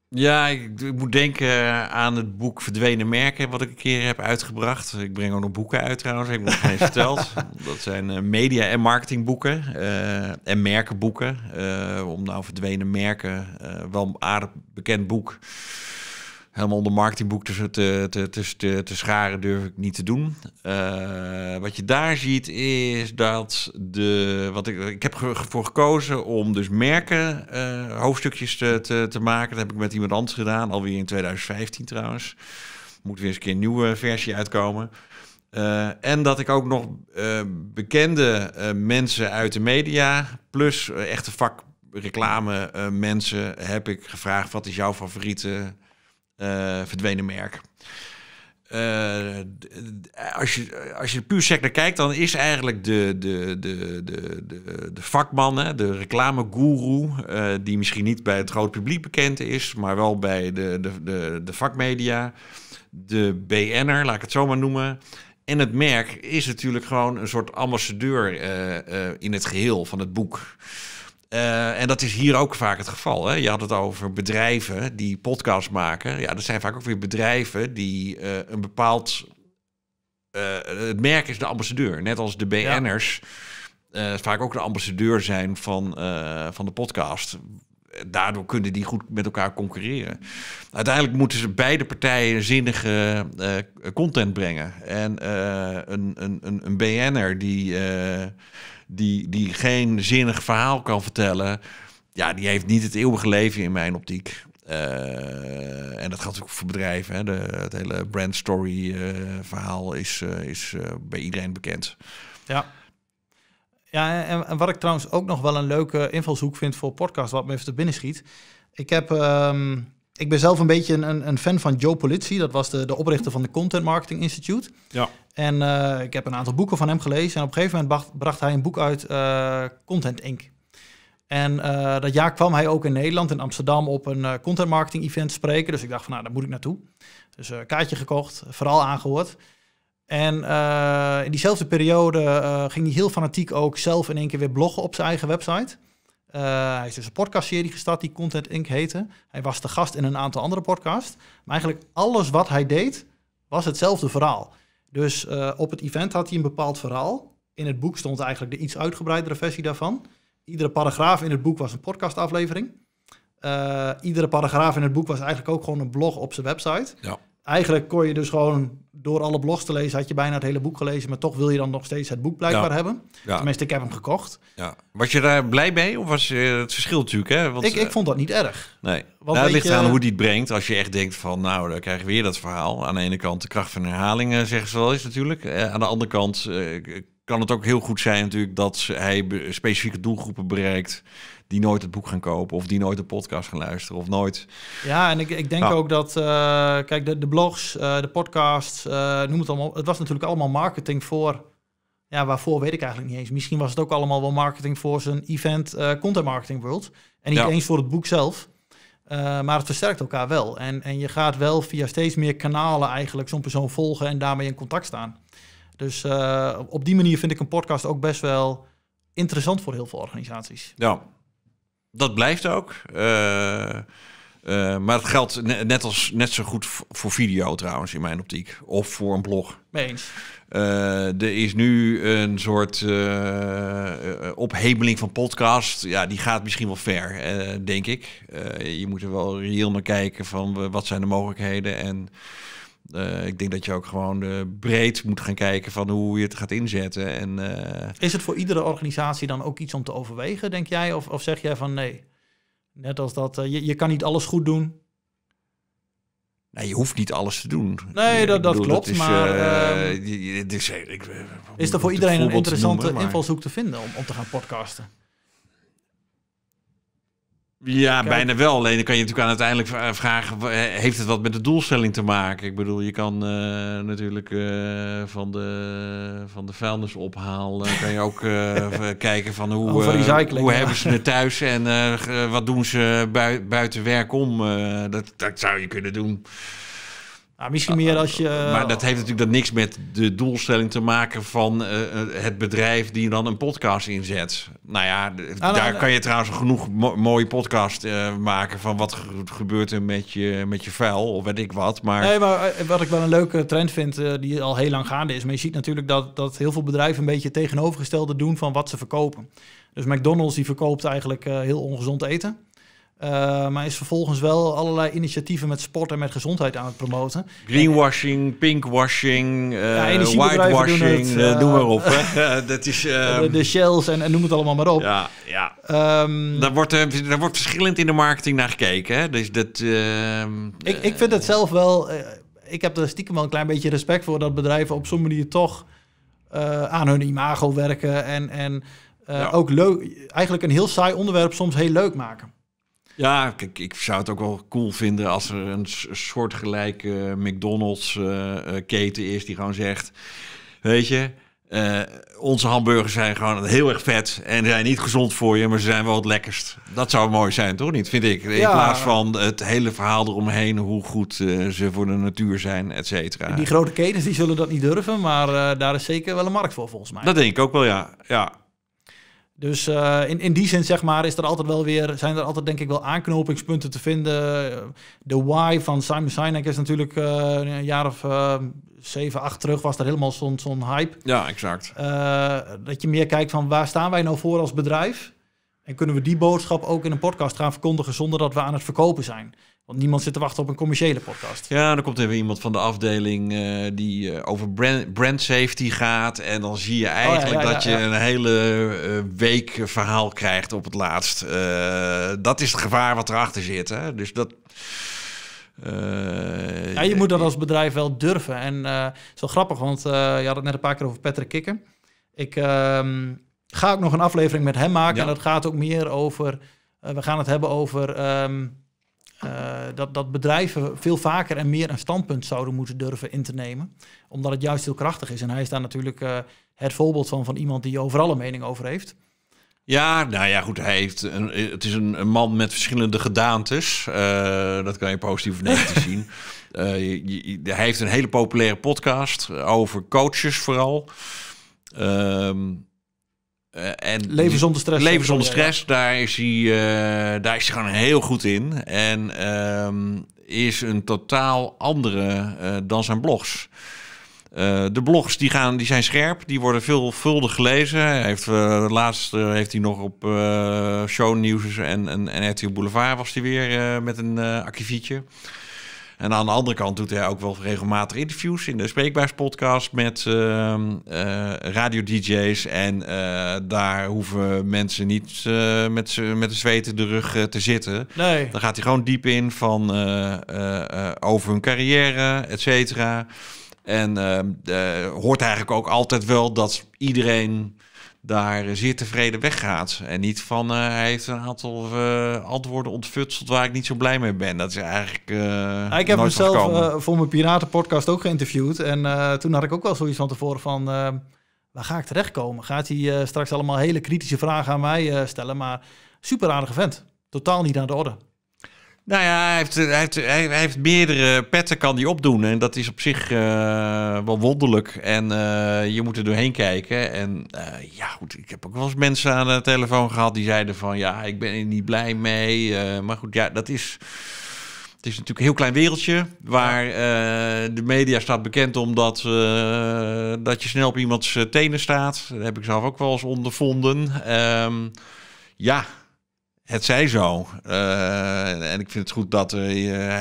Ja, ik, moet denken eh, aan het boek Verdwenen Merken, wat ik een keer heb uitgebracht. Ik breng ook nog boeken uit trouwens, Ik heb nog geen verteld. Dat zijn eh, media- en marketingboeken eh, en merkenboeken. om nou Verdwenen Merken, wel een aardig bekend boek helemaal onder marketingboek te, te, te, te, scharen durf ik niet te doen. Eh, wat je daar ziet is dat de. Wat ik, ik heb ervoor gekozen om dus merken eh, hoofdstukjes te, te, te, maken. Dat heb ik met iemand anders gedaan, alweer in 2015 trouwens. Moet weer eens een keer een nieuwe versie uitkomen. Eh, en dat ik ook nog bekende mensen uit de media, plus echte vakreclame mensen, heb ik gevraagd: wat is jouw favoriete eh, verdwenen merk. Eh, als, je, als je puur sector kijkt, dan is eigenlijk de, de, de, de, de vakman, hè, de reclamegoeroe, eh, die misschien niet bij het grote publiek bekend is, maar wel bij de, de, de, de vakmedia, de BN'er, laat ik het zo maar noemen, en het merk is natuurlijk gewoon een soort ambassadeur in het geheel van het boek. Eh, en dat is hier ook vaak het geval. Hè? Je had het over bedrijven die podcasts maken. Ja, dat zijn vaak ook weer bedrijven die eh, een bepaald. Uh, het merk is de ambassadeur. Net als de BN'ers vaak ook de ambassadeur zijn van, van de podcast. Daardoor kunnen die goed met elkaar concurreren. Uiteindelijk moeten ze beide partijen zinnige content brengen. En een, een, een, een BN'er die die, die geen zinnig verhaal kan vertellen, ja, die heeft niet het eeuwige leven in mijn optiek. Eh, en dat gaat ook voor bedrijven. Hè. De, het hele brand story eh, verhaal is, eh, is bij iedereen bekend. Ja. Ja, en, wat ik trouwens ook nog wel een leuke invalshoek vind voor podcast, wat me even te binnen schiet. Ik heb... Ehm, ik ben zelf een beetje een, een fan van Joe Politie, Dat was de, de oprichter van de Content Marketing Institute. Ja. En eh, ik heb een aantal boeken van hem gelezen. En op een gegeven moment bracht, hij een boek uit, eh, Content Inc. En eh, dat jaar kwam hij ook in Nederland, in Amsterdam, op een content marketing event spreken. Dus ik dacht van, nou, daar moet ik naartoe. Dus een kaartje gekocht, vooral aangehoord. En in diezelfde periode ging hij heel fanatiek ook zelf in één keer weer bloggen op zijn eigen website. hij is dus een podcastserie gestart die Content Inc. heette. Hij was de gast in een aantal andere podcasts. Maar eigenlijk alles wat hij deed, was hetzelfde verhaal. Dus eh, op het event had hij een bepaald verhaal. In het boek stond eigenlijk de iets uitgebreidere versie daarvan. Iedere paragraaf in het boek was een podcastaflevering. Eh, iedere paragraaf in het boek was eigenlijk ook gewoon een blog op zijn website. Ja eigenlijk kon je dus gewoon door alle blogs te lezen, had je bijna het hele boek gelezen, maar toch wil je dan nog steeds het boek blijkbaar hebben. Tenminste, ik heb hem gekocht. Ja. Was je daar blij mee? Of was eh, het verschil natuurlijk? Hè? Want, ik, ik eh, vond dat niet erg. Nee. Want nou, het ligt aan hoe die brengt. Als je echt denkt van, nou, dan krijg je weer dat verhaal. Aan de ene kant de kracht van herhalingen, zeggen ze wel eens natuurlijk. Eh, aan de andere kant kan het ook heel goed zijn natuurlijk dat hij specifieke doelgroepen bereikt die nooit het boek gaan kopen of die nooit de podcast gaan luisteren of nooit. Ja, en ik, ik denk nou. ook dat, eh, kijk, de, de blogs, eh, de podcasts, eh, noem het allemaal. Het was natuurlijk allemaal marketing voor, ja, waarvoor weet ik eigenlijk niet eens. Misschien was het ook allemaal wel marketing voor zijn event Content Marketing World en niet eens voor het boek zelf. maar het versterkt elkaar wel. En, en je gaat wel via steeds meer kanalen eigenlijk zo'n persoon volgen en daarmee in contact staan. Dus eh, op die manier vind ik een podcast ook best wel interessant voor heel veel organisaties. Ja, dat blijft ook. Eh, eh, maar het geldt net, als, net zo goed voor video trouwens, in mijn optiek. Of voor een blog. Meens. er is nu een soort uh, van podcast. Ja, die gaat misschien wel ver, denk ik. je moet er wel reëel naar kijken van wat zijn de mogelijkheden en... Eh, ik denk dat je ook gewoon eh, breed moet gaan kijken van hoe je het gaat inzetten. En, eh, Is het voor iedere organisatie dan ook iets om te overwegen, denk jij? Of, of zeg jij van nee, net als dat, je, je kan niet alles goed doen. je hoeft niet alles te doen. Nee, dat, dat klopt. is, maar ehm, is, ik, is er voor iedereen een interessante invalshoek te vinden om, om te gaan podcasten? Ja, bijna wel. Alleen dan kan je natuurlijk aan uiteindelijk eh, vragen: eh, heeft het wat met de doelstelling te maken? Ik bedoel, je kan eh, natuurlijk van, de, van de vuilnis ophalen. kan je ook kijken van hoe, hoe hebben ze het thuis en wat doen ze buiten werk om. dat, dat zou je kunnen doen. Nou, misschien meer ah, als je. Ah, maar dat heeft natuurlijk dat niks met de doelstelling te maken van eh, eh, het bedrijf die dan een podcast inzet. Nou ja, ah, daar nou, kan je trouwens genoeg mooie podcast eh, maken van wat gebeurt er met je, met je vuil of weet ik wat. Maar... Nee, maar wat ik wel een leuke trend vind, die al heel lang gaande is. Maar je ziet natuurlijk dat, dat heel veel bedrijven een beetje tegenovergestelde doen van wat ze verkopen. Dus McDonald's die verkoopt eigenlijk heel ongezond eten. Eh, maar is vervolgens wel allerlei initiatieven met sport en met gezondheid aan het promoten. Greenwashing, pinkwashing, eh, whitewashing, doen eh, noem maar op. dat is, de, ehm, de, shells en, en, noem het allemaal maar op. Ja, ja. Ehm, daar, wordt, daar wordt verschillend in de marketing naar gekeken. Hè? Dus dat, ehm, ik, ik vind het zelf wel... ik heb er stiekem wel een klein beetje respect voor... dat bedrijven op zo'n manier toch aan hun imago werken... en, en ook leuk, eigenlijk een heel saai onderwerp soms heel leuk maken. Ja, ik zou het ook wel cool vinden als er een soortgelijke McDonald's-keten eh, eh, is die gewoon zegt: Weet je, eh, onze hamburgers zijn gewoon heel erg vet en zijn niet gezond voor je, maar ze zijn wel het lekkerst. Dat zou mooi zijn, toch niet? Vind ik. In plaats van het hele verhaal eromheen, hoe goed ze voor de natuur zijn, et cetera. Die grote ketens die zullen dat niet durven, maar daar is zeker wel een markt voor volgens mij. Dat denk ik ook wel, ja. ja. Dus eh, in, in die zin, zeg maar, is er altijd wel weer, zijn er altijd denk ik wel aanknopingspunten te vinden. De why van Simon Sinek is natuurlijk eh, een jaar of uh, zeven, acht terug was er helemaal zo'n zo'n hype. Ja, exact. dat je meer kijkt van waar staan wij nou voor als bedrijf? En kunnen we die boodschap ook in een podcast gaan verkondigen zonder dat we aan het verkopen zijn? Want niemand zit te wachten op een commerciële podcast. Ja, dan komt er weer iemand van de afdeling eh, die eh, over brand, brand, safety gaat. En dan zie je oh eigenlijk dat je een hele eh, week verhaal krijgt op het laatst. dat is het gevaar wat erachter zit. Hè? Dus dat. ja, je moet dat als bedrijf wel durven. En is wel grappig, want je had het net een paar keer over Patrick Kikker. Ik ehm, ga ook nog een aflevering met hem maken. En dat gaat ook meer over. we gaan het hebben over. Ehm, eh, dat, dat bedrijven veel vaker en meer een standpunt zouden moeten durven in te nemen. Omdat het juist heel krachtig is. En hij is daar natuurlijk eh, het voorbeeld van, van iemand die overal een mening over heeft. Ja, nou ja, goed. Hij heeft een, het is een, man met verschillende gedaantes. Eh, dat kan je positief of negatief zien. hij heeft een hele populaire podcast over coaches vooral. Um, eh, en leven zonder stress. Leven zonder stress, daar is, hij, eh, daar is hij gewoon heel goed in. En ehm, is een totaal andere eh, dan zijn blogs. de blogs die gaan, die zijn scherp, die worden veelvuldig gelezen. De heeft, laatst heeft hij nog op Show en, en, en RTL Boulevard was hij weer met een archivietje. En aan de andere kant doet hij ook wel regelmatig interviews in de Spreekbaarspodcast met uh, ehm, eh, radio-dj's. En eh, daar hoeven mensen niet eh, met, met de zweet in de rug te zitten. Nee. Dan gaat hij gewoon diep in van over hun carrière, et cetera. En ehm, hoort eigenlijk ook altijd wel dat iedereen daar zeer tevreden weggaat. En niet van eh, hij heeft een aantal uh, antwoorden ontfutseld waar ik niet zo blij mee ben. Dat is eigenlijk. Uh, ik heb mezelf voor mijn Piratenpodcast ook geïnterviewd. En toen had ik ook wel zoiets van tevoren van. waar ga ik terechtkomen? Gaat hij straks allemaal hele kritische vragen aan mij stellen? Maar super aardige vent. Totaal niet aan de orde. Nou ja, hij heeft, hij heeft, hij heeft meerdere petten kan die opdoen. En dat is op zich eh, wel wonderlijk. En eh, je moet er doorheen kijken. En eh, ja, goed, ik heb ook wel eens mensen aan de telefoon gehad die zeiden van... ja, ik ben er niet blij mee. maar goed, ja, dat is... Het is natuurlijk een heel klein wereldje waar de media staat bekend omdat dat je snel op iemands tenen staat. Dat heb ik zelf ook wel eens ondervonden. Ehm, ja, het zij zo. Eh, en ik vind het goed dat eh,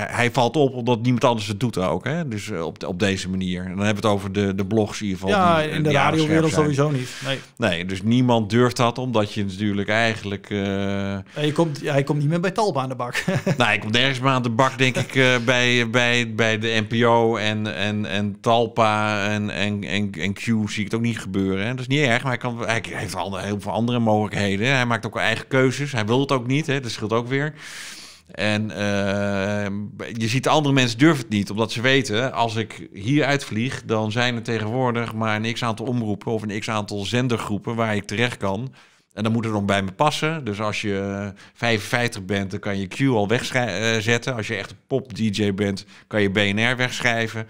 hij valt op omdat niemand anders het doet ook. Hè? Dus eh, op, op deze manier. En dan hebben we het over de, de blogs in ieder geval. Ja, in de radiowereld sowieso niet. Nee. nee, dus niemand durft dat omdat je natuurlijk eigenlijk... Je komt, hij komt niet meer bij Talba aan de bak. Nee, ik kom nergens meer aan de bak denk ik bij, bij, bij de NPO en, en, en Talpa en, en, en, en Q zie ik het ook niet gebeuren. Hè? Dat is niet erg, maar hij, kan, hij heeft al heel veel andere mogelijkheden. Hij maakt ook eigen keuzes. Hij wil het ook ook niet, hè, dat scheelt ook weer. En eh, je ziet andere mensen durven het niet, omdat ze weten, als ik hieruit vlieg, dan zijn er tegenwoordig maar een x-aantal omroepen of een x-aantal zendergroepen waar ik terecht kan. En dan moet het nog bij me passen. Dus als je 55 eh, bent, dan kan je Q al eh, zetten. Als je echt pop-DJ bent, kan je BNR wegschrijven.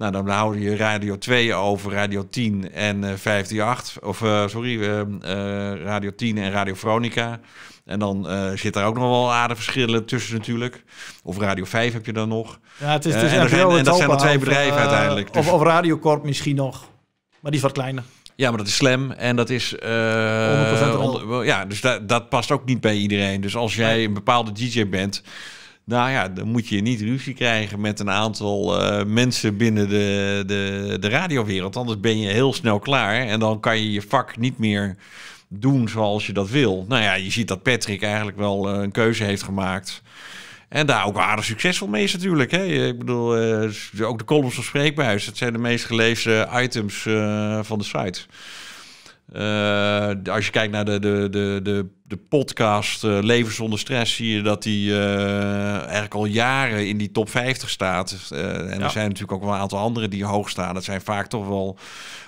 Nou, dan houden je Radio 2 over, Radio 10 en uh, eh, 538. Of eh, sorry, ehm, eh, Radio 10 en Radio Veronica. En dan zit er ook nog wel aardig verschillen tussen natuurlijk. Of Radio 5 heb je dan nog. Ja, het is, het is en, zijn, en dat zijn er twee bedrijven uiteindelijk. Dus. Of, of Radio Corp misschien nog. Maar die is wat kleiner. Ja, maar dat is slam. en dat is. Uh, 100% ja, dus dat past ook niet bij iedereen. Dus als jij een bepaalde DJ bent, nou ja, dan moet je niet ruzie krijgen met een aantal eh, mensen binnen de, de, de radiowereld. Anders ben je heel snel klaar en dan kan je je vak niet meer doen zoals je dat wil. Nou ja, je ziet dat Patrick eigenlijk wel eh, een keuze heeft gemaakt. En daar ook aardig succesvol mee is natuurlijk. Hè? Ik bedoel, eh, ook de columns van Spreekbuis. Dat zijn de meest gelezen items van de site. Eh, als je kijkt naar de, de, de, de, de podcast eh, Leven zonder stress, zie je dat die eh, eigenlijk al jaren in die top 50 staat. en er zijn natuurlijk ook wel een aantal andere die hoog staan. Dat zijn vaak toch wel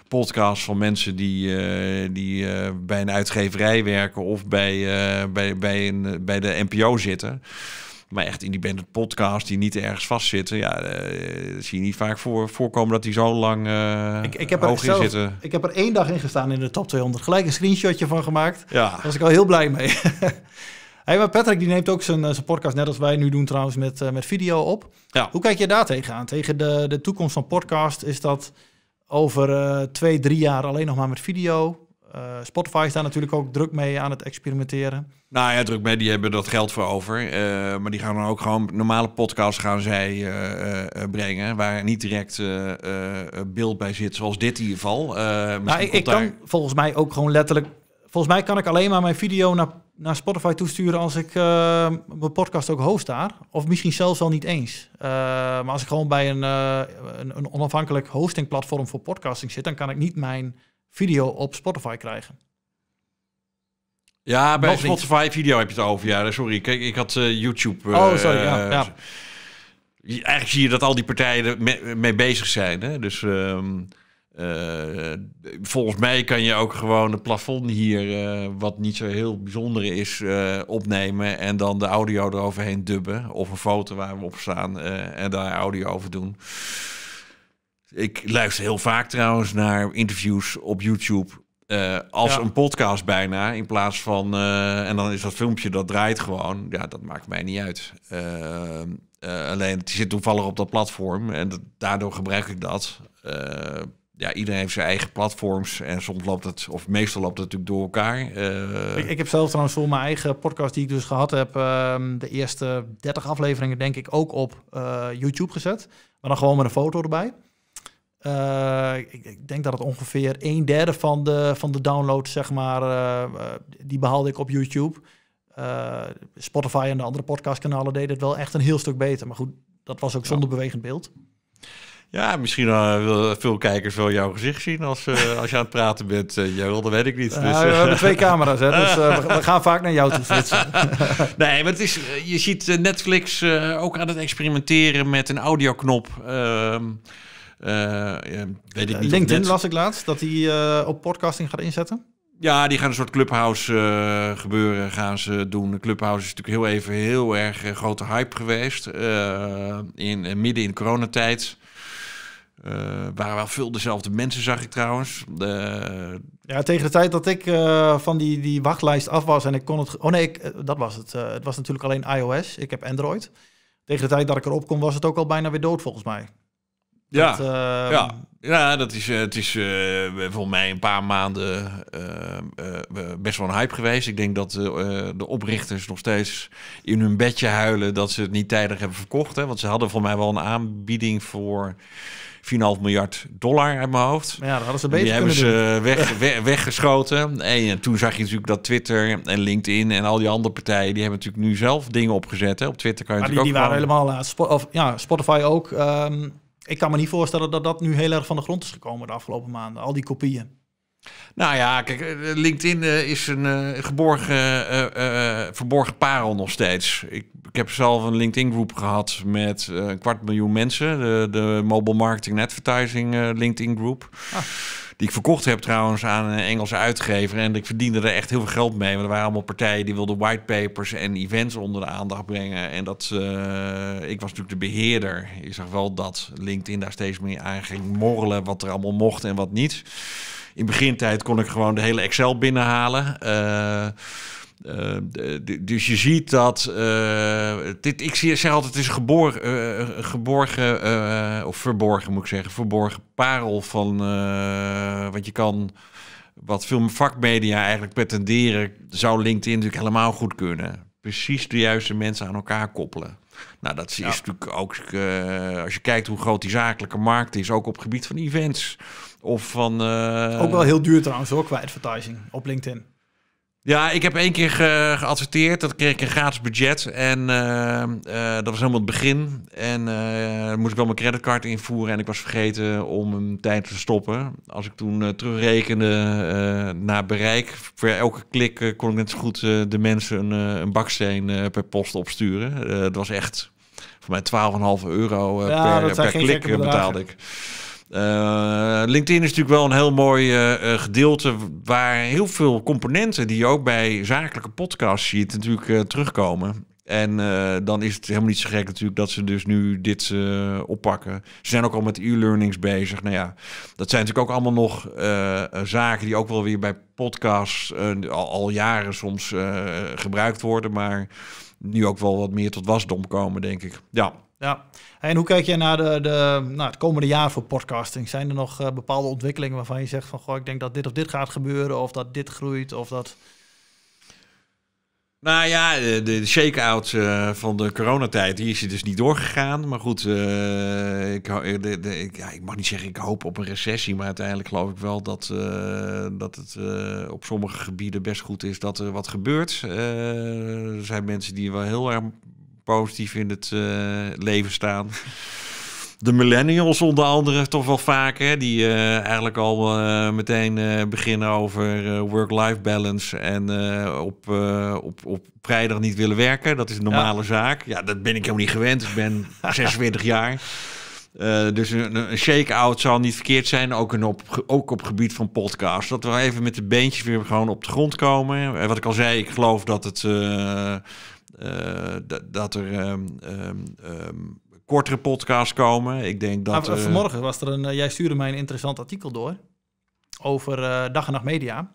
podcasts van mensen die, die bij een uitgeverij werken of bij, bij, bij, een, bij de NPO zitten. Maar echt independent podcast die niet ergens vastzitten, ja, eh, zie je niet vaak voor, voorkomen dat die zo lang uh, ik, ik heb hoog er in zitten. Ik heb er één dag in gestaan in de top 200. Gelijk een screenshotje van gemaakt. Ja. Daar was ik al heel blij mee. hey, maar Patrick die neemt ook eh, zijn, podcast, net als wij nu doen trouwens, met, met video op. Ja. Hoe kijk je daar tegenaan? Tegen de, de toekomst van podcast is dat over twee, drie jaar alleen nog maar met video? Eh, Spotify is daar natuurlijk ook druk mee aan het experimenteren. Nou ja, druk mee, die hebben dat geld voor over. Eh, maar die gaan dan ook gewoon normale podcasts gaan zij eh, brengen. Waar niet direct beeld bij zit, zoals dit in ieder geval. Nou, ik, ik kan volgens mij ook gewoon letterlijk. Volgens mij kan ik alleen maar mijn video naar, naar Spotify toesturen als ik mijn podcast ook host daar. Of misschien zelfs wel niet eens. maar als ik gewoon bij een, een, een onafhankelijk hostingplatform voor podcasting zit, dan kan ik niet mijn video op Spotify krijgen. Ja, bij Spotify video heb je het over. Ja, sorry. Kijk, ik had eh, YouTube. oh, sorry. Eh, ja, ja. Eigenlijk zie je dat al die partijen er mee, bezig zijn. Hè? Dus ehm, eh, volgens mij kan je ook gewoon het plafond hier, wat niet zo heel bijzonder is, opnemen. En dan de audio eroverheen dubben. Of een foto waar we op staan en daar audio over doen. Ik luister heel vaak trouwens naar interviews op YouTube. Eh, als een podcast bijna, in plaats van... Eh, en dan is dat filmpje, dat draait gewoon. Ja, dat maakt mij niet uit. Eh, alleen, het zit toevallig op dat platform en daardoor gebruik ik dat. ja, iedereen heeft zijn eigen platforms en soms loopt het, of meestal loopt het natuurlijk door elkaar. Ik, ik, heb zelf trouwens voor mijn eigen podcast die ik dus gehad heb, ehm, de eerste 30 afleveringen denk ik ook op YouTube gezet. Maar dan gewoon met een foto erbij. Eh, ik, ik, denk dat het ongeveer een derde van de, van de downloads, zeg maar, eh, eh, die behaalde ik op YouTube. Spotify en de andere podcastkanalen deden het wel echt een heel stuk beter. Maar goed, dat was ook zonder bewegend beeld. Ja, misschien willen veel kijkers wel jouw gezicht zien als, als je aan het praten bent. Jol, dat weet ik niet. Nou, dus. we hebben twee camera's, hè, dus we, we, gaan vaak naar jou toe nee, maar het is, je ziet Netflix ook aan het experimenteren met een audioknop. Ehm, eh, weet ik eh, LinkedIn las ik laatst dat hij eh, op podcasting gaat inzetten. Ja, die gaan een soort clubhouse gebeuren gaan ze doen. Clubhouse is natuurlijk heel even heel erg grote hype geweest. Uh, in, midden in coronatijd. waren wel veel dezelfde mensen, zag ik trouwens. ja, tegen de tijd dat ik van die, die wachtlijst af was en ik kon het... Oh nee, ik, dat was het. het was natuurlijk alleen iOS. Ik heb Android. Tegen de tijd dat ik erop kom, was het ook al bijna weer dood volgens mij. Ja, ehm, ja. ja, dat is, eh, het is eh, voor mij een paar maanden eh, best wel een hype geweest. Ik denk dat de oprichters nog steeds in hun bedje huilen dat ze het niet tijdig hebben verkocht. Hè? Want ze hadden voor mij wel een aanbieding voor 4,5 miljard dollar uit mijn hoofd. Ja, dat hadden ze beter Die hebben ze weg, weggeschoten. En toen zag je natuurlijk dat Twitter en LinkedIn en al die andere partijen... die hebben natuurlijk nu zelf dingen opgezet. Hè. Op Twitter kan je natuurlijk die, ook... die waren helemaal... Uh, of, ja, Spotify ook... Ehm, ik kan me niet voorstellen dat dat nu heel erg van de grond is gekomen de afgelopen maanden. Al die kopieën. Nou ja, kijk, eh, LinkedIn eh, is een eh, verborgen parel nog steeds. Ik, ik heb zelf een LinkedIn-groep gehad met een kwart miljoen mensen. De, de Mobile Marketing Advertising LinkedIn-groep. Ah. Die ik verkocht heb trouwens aan een Engelse uitgever. En ik verdiende er echt heel veel geld mee. Want er waren allemaal partijen die wilden whitepapers en events onder de aandacht brengen. En dat, eh, ik was natuurlijk de beheerder. Je zag wel dat LinkedIn daar steeds meer aan ging morrelen. Wat er allemaal mocht en wat niet. In begintijd kon ik gewoon de hele Excel binnenhalen. Eh, eh, eh, dus je ziet dat. Eh, dit, ik zeg altijd: het is een geborgen, of verborgen moet ik zeggen, verborgen parel van. wat je kan. Wat veel vakmedia eigenlijk pretenderen, zou LinkedIn natuurlijk helemaal goed kunnen. Precies de juiste mensen aan elkaar koppelen. Nou, dat is ja. natuurlijk ook, als je kijkt hoe groot die zakelijke markt is, ook op het gebied van events. Of van. Ook wel heel duur trouwens, ook qua advertising op LinkedIn. Ja, ik heb één keer ge geadverteerd. Dat kreeg ik een gratis budget. En eh, eh, dat was helemaal het begin. En uh, moest ik wel mijn creditcard invoeren. En ik was vergeten om hem tijd te stoppen. Als ik toen terugrekende naar bereik, voor elke klik kon ik net zo goed de mensen een, een baksteen per post opsturen. Dat was echt voor mij 12,5 euro ja, per, per klik betaalde ik. Eh, LinkedIn is natuurlijk wel een heel mooi eh, eh, gedeelte waar heel veel componenten die je ook bij zakelijke podcasts ziet natuurlijk terugkomen. En dan is het helemaal niet zo gek natuurlijk dat ze dus nu dit oppakken. Ze zijn ook al met e-learnings bezig. Nou ja, dat zijn natuurlijk ook allemaal nog zaken die ook wel weer bij podcasts al, al, jaren soms gebruikt worden. Maar nu ook wel wat meer tot wasdom komen, denk ik. Ja. Ja, en hoe kijk jij naar de, de, nou, het komende jaar voor podcasting? Zijn er nog eh, bepaalde ontwikkelingen waarvan je zegt van goh, ik denk dat dit of dit gaat gebeuren, of dat dit groeit, of dat. Nou ja, de, shake-out eh, van de coronatijd, die is je dus niet doorgegaan. Maar goed, eh, ik, de, de, ik, ja, ik, mag niet zeggen ik hoop op een recessie. Maar uiteindelijk geloof ik wel dat, dat het op sommige gebieden best goed is dat er wat gebeurt. er zijn mensen die wel heel erg positief in het eh, leven staan. de millennials onder andere toch wel vaker, die eh, eigenlijk al eh, meteen beginnen over work-life balance. En op, op, op vrijdag niet willen werken. Dat is een normale zaak. Ja, dat ben ik helemaal niet gewend. Ik ben 46 jaar. dus een, een shake-out zal niet verkeerd zijn. Ook, op, ook op gebied van podcast. Dat we even met de beentjes weer gewoon op de grond komen. En wat ik al zei, ik geloof dat het eh, dat er um, um, kortere podcasts komen. Ik denk ah, dat. Nou, vanmorgen was er een. Eh, jij stuurde mij een interessant artikel door. Over dag en nacht media.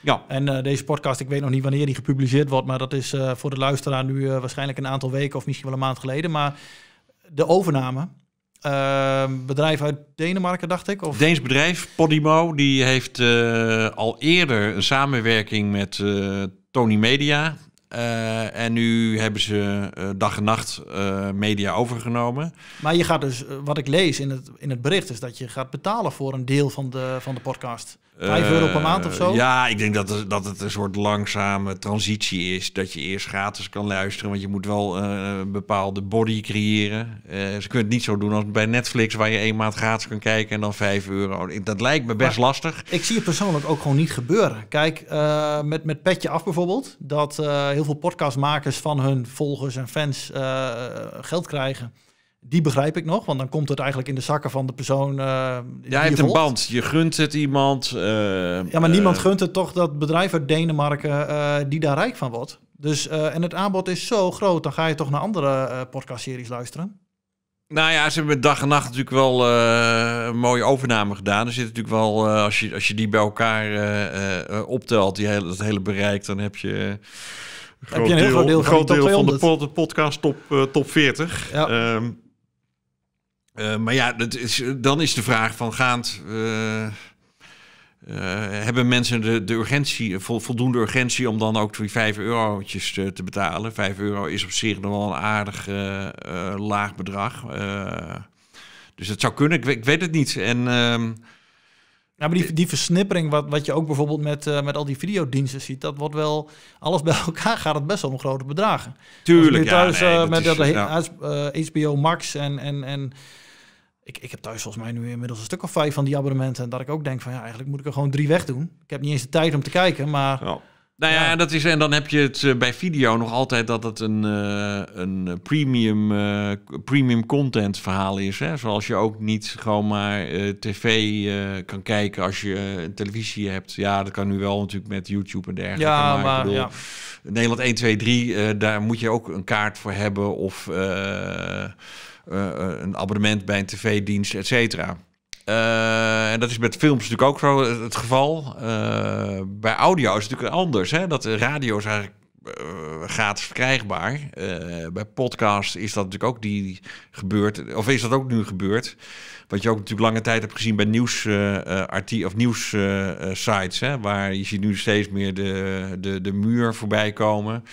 Ja. En deze podcast, ik weet nog niet wanneer die gepubliceerd wordt, maar dat is voor de luisteraar nu waarschijnlijk een aantal weken of misschien wel een maand geleden. Maar de overname. bedrijf uit Denemarken, dacht ik? Of? Deens bedrijf, Podimo, die heeft al eerder een samenwerking met Tony Media eh, en nu hebben ze eh, dag en nacht eh, media overgenomen. Maar je gaat dus, wat ik lees in het, in het bericht, is dat je gaat betalen voor een deel van de, van de podcast. Vijf euro per maand of zo? Eh, ja, ik denk dat het, dat het een soort langzame transitie is. Dat je eerst gratis kan luisteren. Want je moet wel eh, een bepaalde body creëren. Eh, ze kunnen het niet zo doen als bij Netflix, waar je één maand gratis kan kijken en dan vijf euro. Dat lijkt me best lastig. Ik zie het persoonlijk ook gewoon niet gebeuren. Kijk, met, met Petje Af bijvoorbeeld. Dat heel veel podcastmakers van hun volgers en fans geld krijgen. Die begrijp ik nog, want dan komt het eigenlijk in de zakken van de persoon. Uh, Jij hebt een band, je gunt het iemand. Eh, ja, maar niemand eh, gunt het toch dat bedrijf uit Denemarken die daar rijk van wordt. Dus, en het aanbod is zo groot, dan ga je toch naar andere podcastseries luisteren. Nou ja, ze hebben dag en nacht natuurlijk wel een mooie overname gedaan. Er zit natuurlijk wel, als, je, als je die bij elkaar optelt, die hele, dat hele bereik, dan heb je. Heb je een heel groot deel, van, groot deel van, de, podcast top, top 40. Ja. Ehm, eh, maar ja, dat is, eh, dan is de vraag van gaand. Eh, hebben mensen de, de urgentie, voldoende urgentie om dan ook die vijf eurotjes te, te, betalen? 5 euro is op zich nog wel een aardig laag bedrag. dus dat zou kunnen, ik, ik weet het niet. En, ehm, ja, maar die, die versnippering, wat, wat je ook bijvoorbeeld met, met al die videodiensten ziet, dat wordt wel, alles bij elkaar gaat het best wel om grote bedragen. Tuurlijk, ja. met dat, HBO Max en, en, en ik, heb thuis volgens mij nu inmiddels een stuk of vijf van die abonnementen. En dat ik ook denk van ja, eigenlijk moet ik er gewoon drie weg doen Ik heb niet eens de tijd om te kijken, maar... Ja. Nou ja, Dat is, en dan heb je het eh, bij video nog altijd dat het een, eh, een premium, eh, premium content verhaal is. Hè? Zoals je ook niet gewoon maar tv kan kijken als je een televisie hebt. Ja, dat kan nu wel natuurlijk met YouTube en dergelijke. Ja, maar, ja. Nederland 1, 2, 3, daar moet je ook een kaart voor hebben of... Eh, eh, een abonnement bij een tv-dienst, et cetera. Eh, en dat is met films natuurlijk ook zo het geval. bij audio is het natuurlijk anders. Hè? Dat radio is eigenlijk gratis verkrijgbaar. bij podcast is dat natuurlijk ook die gebeurd. Of is dat ook nu gebeurd? Wat je ook natuurlijk lange tijd hebt gezien bij nieuws, uh, of nieuwssites. Eh, uh, waar je ziet nu steeds meer de, de, de muur voorbij komen.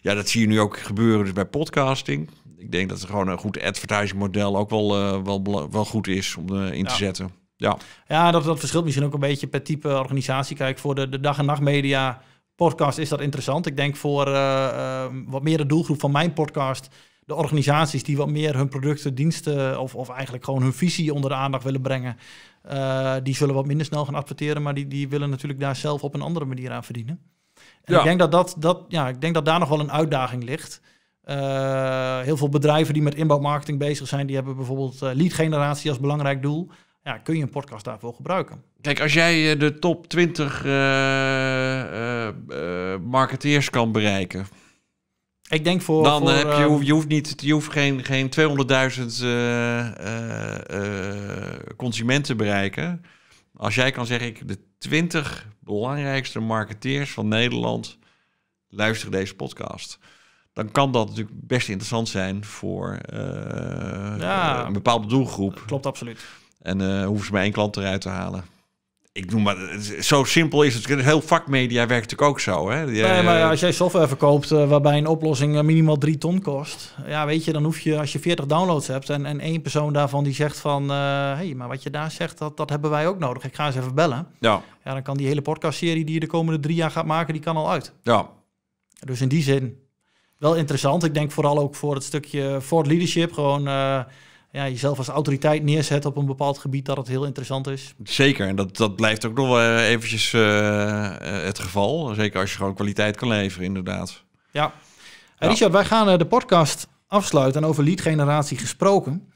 Ja, dat zie je nu ook gebeuren dus bij podcasting. Ik denk dat er gewoon een goed advertising model ook wel, wel, wel goed is om in te zetten. Ja, ja dat, dat verschilt misschien ook een beetje per type organisatie. Kijk, voor de, de dag- en nachtmedia podcast is dat interessant. Ik denk voor wat meer de doelgroep van mijn podcast de organisaties die wat meer hun producten, diensten of, of eigenlijk gewoon hun visie onder de aandacht willen brengen, eh, die zullen wat minder snel gaan adverteren, maar die, die willen natuurlijk daar zelf op een andere manier aan verdienen. En ik, denk dat dat, dat, ja, ik denk dat daar nog wel een uitdaging ligt. Eh, heel veel bedrijven die met inbouwmarketing bezig zijn, die hebben bijvoorbeeld eh, lead generatie als belangrijk doel. Ja, kun je een podcast daarvoor gebruiken? Kijk, als jij de top 20 marketeers kan bereiken, ik denk voor. Dan eh, heb je, ehm, je hoeft niet, je hoeft geen, geen 200.000 uh, uh, consumenten bereiken. Als jij kan zeggen, ik de 20 belangrijkste marketeers van Nederland luisteren deze podcast. Dan kan dat natuurlijk best interessant zijn voor eh, ja, een bepaalde doelgroep. Klopt absoluut. En eh, hoeven ze maar één klant eruit te halen ik noem maar, zo simpel is het. Heel vakmedia werkt natuurlijk ook zo. Hè? maar eh, als jij software verkoopt eh, waarbij een oplossing eh, minimaal drie ton kost, ja, weet je, dan hoef je, als je 40 downloads hebt en, en één persoon daarvan die zegt van, hé, hey, maar wat je daar zegt, dat, dat hebben wij ook nodig. Ik ga eens even bellen. Ja. Ja, dan kan die hele podcastserie die je de komende drie jaar gaat maken, die kan al uit. Ja. Dus in die zin wel interessant. Ik denk vooral ook voor het stukje voor het leadership gewoon ja, jezelf als autoriteit neerzet op een bepaald gebied, dat het heel interessant is. Zeker, en dat, dat blijft ook nog wel eh, eventjes eh, eh, het geval. Zeker als je gewoon kwaliteit kan leveren, inderdaad. Ja. Richard, wij gaan de podcast afsluiten en over leadgeneratie gesproken.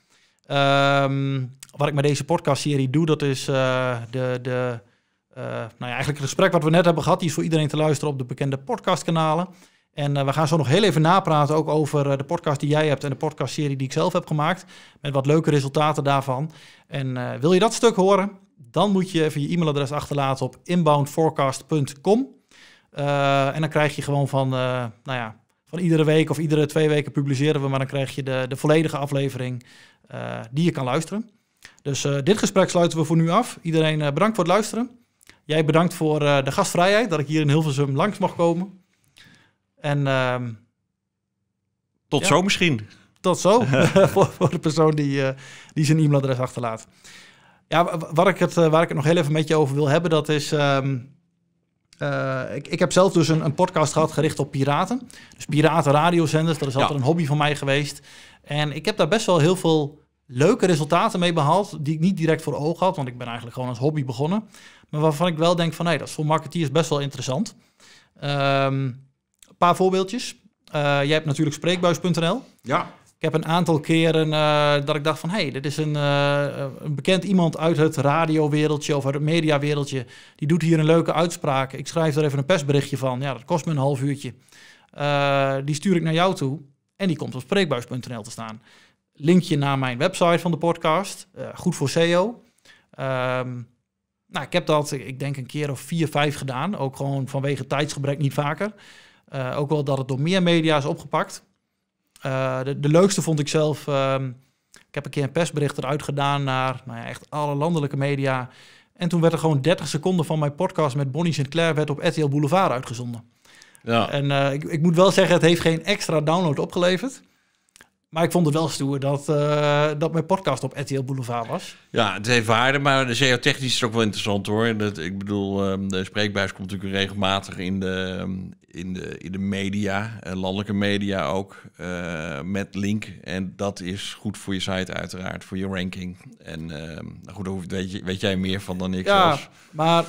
Ehm, wat ik met deze podcastserie doe, dat is de, de nou ja, eigenlijk het gesprek wat we net hebben gehad. Die is voor iedereen te luisteren op de bekende podcastkanalen. En eh, we gaan zo nog heel even napraten ook over eh, de podcast die jij hebt en de podcastserie die ik zelf heb gemaakt. Met wat leuke resultaten daarvan. En eh, wil je dat stuk horen, dan moet je even je e-mailadres achterlaten op inboundforecast.com. en dan krijg je gewoon van, nou ja, van iedere week of iedere twee weken publiceren we, maar dan krijg je de, de volledige aflevering die je kan luisteren. Dus dit gesprek sluiten we voor nu af. Iedereen bedankt voor het luisteren. Jij bedankt voor de gastvrijheid, dat ik hier in Hilversum langs mag komen. En ehm, tot zo misschien. Tot zo, voor, voor, de persoon die, eh, die zijn e-mailadres achterlaat. Ja, waar ik, het, eh, waar ik het nog heel even met je over wil hebben, dat is... Ehm, eh, ik, ik, heb zelf dus een, een, podcast gehad gericht op piraten. Dus piraten radiozenders, dat is altijd een hobby van mij geweest. En ik heb daar best wel heel veel leuke resultaten mee behaald... die ik niet direct voor ogen had, want ik ben eigenlijk gewoon als hobby begonnen. Maar waarvan ik wel denk van, hé, hey, dat is voor marketeers best wel interessant. Ehm, een paar voorbeeldjes. Eh, jij hebt natuurlijk spreekbuis.nl. Ja. Ik heb een aantal keren eh, dat ik dacht van... hé, hey, dit is een, eh, een, bekend iemand uit het radiowereldje of uit het mediawereldje. Die doet hier een leuke uitspraak. Ik schrijf er even een persberichtje van. Ja, dat kost me een half uurtje. die stuur ik naar jou toe. En die komt op spreekbuis.nl te staan. Linkje naar mijn website van de podcast. goed voor SEO. Ehm, nou, ik heb dat, ik denk, een keer of vier, vijf gedaan. Ook gewoon vanwege tijdsgebrek niet vaker. Eh, ook wel dat het door meer media is opgepakt. Eh, de, leukste vond ik zelf. Ehm, ik heb een keer een persbericht eruit gedaan naar nou ja, echt alle landelijke media. En toen werd er gewoon 30 seconden van mijn podcast met Bonnie Sinclair werd op RTL Boulevard uitgezonden. Ja. En eh, ik, ik, moet wel zeggen, het heeft geen extra download opgeleverd. Maar ik vond het wel stoer dat, eh, dat mijn podcast op RTL Boulevard was. Ja, het heeft waarde, maar de SEO-technisch is ook wel interessant hoor. Dat, ik bedoel, ehm, de spreekbuis komt natuurlijk regelmatig in de, ehm, in de, in de media, eh, landelijke media ook, uh, met link. En dat is goed voor je site uiteraard, voor je ranking. En ehm, nou goed, daar weet, je, weet jij meer van dan ik. Ja, maar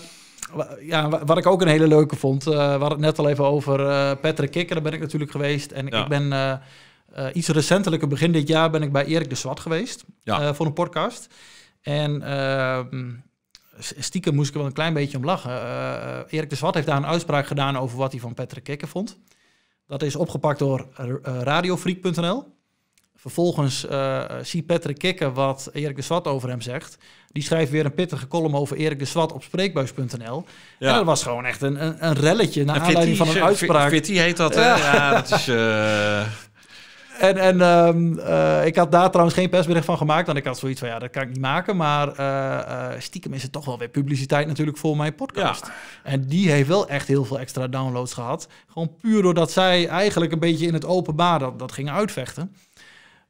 ja, wat ik ook een hele leuke vond, uh, we hadden het net al even over Patrick Kikker, daar ben ik natuurlijk geweest. En ik ben eh, iets recentelijk, begin dit jaar, ben ik bij Erik de Zwart geweest ja. Eh, voor een podcast. En ehm, stiekem moest ik wel een klein beetje om lachen. Eh, Erik de Zwart heeft daar een uitspraak gedaan over wat hij van Patrick Kikker vond. Dat is opgepakt door radiofreak.nl. Vervolgens zie Patrick Kikker wat Erik de Zwart over hem zegt. Die schrijft weer een pittige column over Erik de Zwart op spreekbuis.nl. Ja. En dat was gewoon echt een, een, een relletje naar aanleiding van een uitspraak. Fitty heet dat, ja dat is... En, en ehm, eh, ik had daar trouwens geen persbericht van gemaakt, want ik had zoiets van ja, dat kan ik niet maken. Maar eh, eh, stiekem is het toch wel weer publiciteit natuurlijk voor mijn podcast. En die heeft wel echt heel veel extra downloads gehad. Gewoon puur doordat zij eigenlijk een beetje in het openbaar dat, dat gingen uitvechten.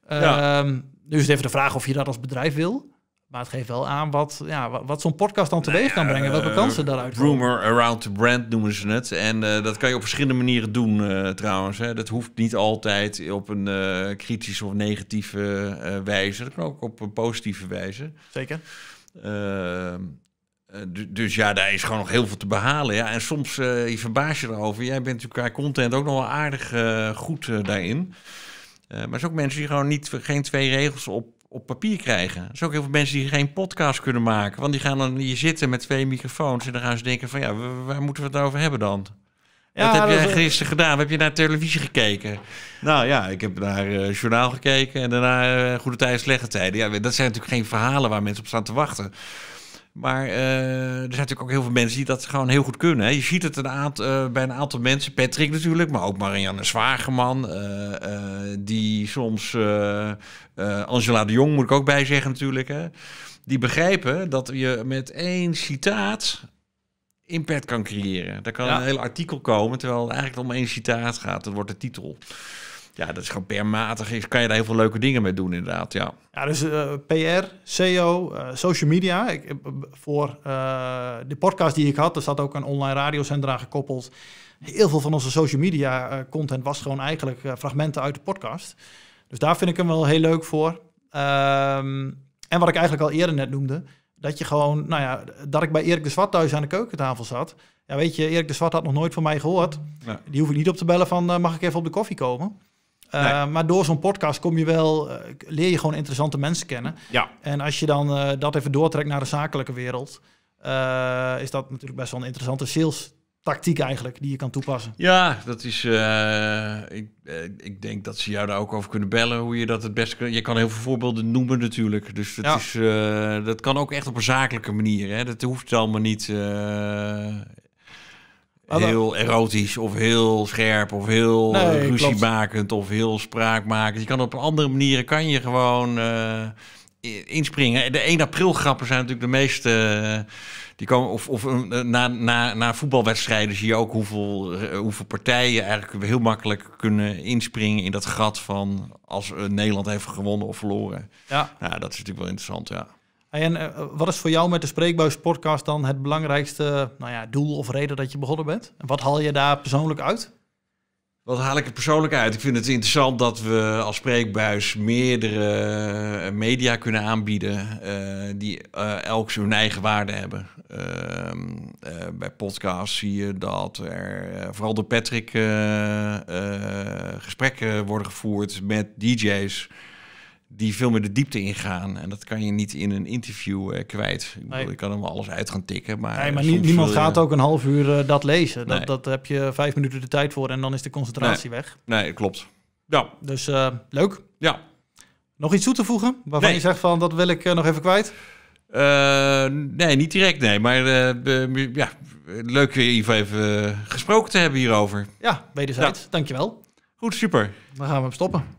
Ja. Ehm, nu is het even de vraag of je dat als bedrijf wil. Maar het geeft wel aan wat, ja, wat zo'n podcast dan teweeg nou kan brengen. Welke eh, kansen daaruit komen. Rumor around the brand noemen ze het. En eh, dat kan je op verschillende manieren doen eh, trouwens. Hè. Dat hoeft niet altijd op een kritische of negatieve wijze. Dat kan ook op een positieve wijze. Zeker. Ehm, dus ja, daar is gewoon nog heel veel te behalen. Ja. En soms je verbaas je erover. Jij bent natuurlijk qua content ook nog wel aardig goed daarin. maar er zijn ook mensen die gewoon niet, geen twee regels op op papier krijgen. Er zijn ook heel veel mensen die geen podcast kunnen maken. Want die gaan dan hier zitten met twee microfoons. En dan gaan ze denken van ja, waar moeten we het over hebben dan? Dat wat heb jij gisteren gedaan? Heb je naar televisie gekeken? Nou ja, ik heb naar uh, journaal gekeken en daarna eh, Goede Tijden, Slechte Tijden. Ja, dat zijn natuurlijk geen verhalen waar mensen op staan te wachten. Maar eh, er zijn natuurlijk ook heel veel mensen die dat gewoon heel goed kunnen. Hè. Je ziet het een aantal, eh, bij een aantal mensen. Patrick natuurlijk, maar ook Marianne Zwageman. Eh, die soms... Angela de Jong moet ik ook bij zeggen natuurlijk. Hè. Die begrijpen dat je met één citaat impact kan creëren. Daar kan een heel artikel komen, terwijl het eigenlijk om één citaat gaat. Dat wordt de titel ja, dat is gewoon per matig. Kan je daar heel veel leuke dingen mee doen, inderdaad. Ja, ja dus eh, PR, SEO, eh, social media. Ik, eh, voor de podcast die ik had, er zat ook een online radiocentra gekoppeld. Heel veel van onze social media content was gewoon eigenlijk fragmenten uit de podcast. Dus daar vind ik hem wel heel leuk voor. Ehm, en wat ik eigenlijk al eerder net noemde, dat je gewoon, nou ja, dat ik bij Erik de Zwart thuis aan de keukentafel zat. Ja, weet je, Erik de Zwart had nog nooit van mij gehoord. Ja. Die hoef ik niet op te bellen van, mag ik even op de koffie komen? Eh, maar door zo'n podcast kom je wel, eh, leer je gewoon interessante mensen kennen. Ja. En als je dan eh, dat even doortrekt naar de zakelijke wereld, is dat natuurlijk best wel een interessante sales tactiek eigenlijk die je kan toepassen. Ja, dat is. ik, ik denk dat ze jou daar ook over kunnen bellen hoe je dat het beste kan. Je kan heel veel voorbeelden noemen natuurlijk. Dus dat, is, dat kan ook echt op een zakelijke manier. Hè? Dat hoeft allemaal niet heel erotisch of heel scherp of heel nee, ruziemakend of heel spraakmakend. Je kan op andere manieren kan je gewoon eh, inspringen. De 1 april grappen zijn natuurlijk de meeste. Eh, die komen, of of eh, na, na, na voetbalwedstrijden zie je ook hoeveel, hoeveel partijen eigenlijk heel makkelijk kunnen inspringen in dat gat van als Nederland heeft gewonnen of verloren. Ja. Nou, dat is natuurlijk wel interessant, ja en eh, wat is voor jou met de Spreekbuis podcast dan het belangrijkste nou ja, doel of reden dat je begonnen bent? En wat haal je daar persoonlijk uit? Wat haal ik er persoonlijk uit? Ik vind het interessant dat we als spreekbuis meerdere eh, media kunnen aanbieden eh, die elk hun eigen waarde hebben. Ehm, bij podcasts zie je dat er vooral door Patrick gesprekken worden gevoerd met DJ's die veel meer de diepte ingaan. En dat kan je niet in een interview eh, kwijt. Ik bedoel, nee. kan hem alles uit gaan tikken. Maar, maar eh, niemand gaat ook een half uur eh, dat lezen. Dat, dat heb je vijf minuten de tijd voor en dan is de concentratie weg. Nee, klopt. Ja. Dus leuk. Ja. Nog iets toe te voegen? Waarvan je zegt van dat wil ik nog even kwijt? nee, niet direct. Nee, maar ja, leuk weer even, even gesproken te hebben hierover. Ja, wederzijds. Ja. Dankjewel. Goed, super. Dan gaan we hem stoppen.